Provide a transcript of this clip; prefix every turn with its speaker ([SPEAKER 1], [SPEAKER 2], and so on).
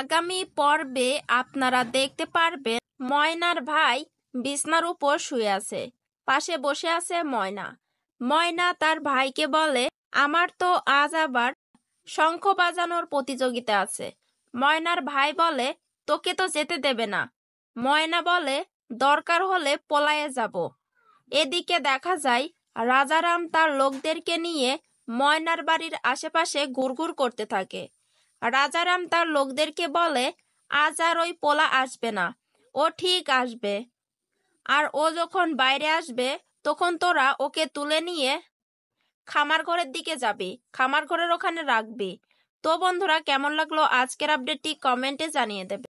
[SPEAKER 1] আগামী পর্বে আপনারা দেখতে পারবেন ময়নার ভাই বিছনার উপর শুয়ে আছে পাশে বসে আছে ময়না ময়না তার ভাইকে বলে আমার তো আজ আবার শঙ্খ বাজানোর প্রতিযোগিতা আছে ময়নার ভাই বলে তোকে তো যেতে দেবে না ময়না বলে দরকার হলে পলায়ে যাব এদিকে দেখা যায় রাজারাম তার লোকদেরকে নিয়ে ময়নার বাড়ির আশেপাশে ঘুরঘুর করতে থাকে রাজারাম তার লোকদেরকে বলে আজ আর ওই পোলা আসবে না ও ঠিক আসবে আর ও যখন বাইরে আসবে তখন তোরা ওকে তুলে নিয়ে খামার ঘরের দিকে যাবি খামার ঘরের ওখানে রাখবি তো বন্ধুরা কেমন লাগলো আজকের আপডেটটি কমেন্টে জানিয়ে দেবে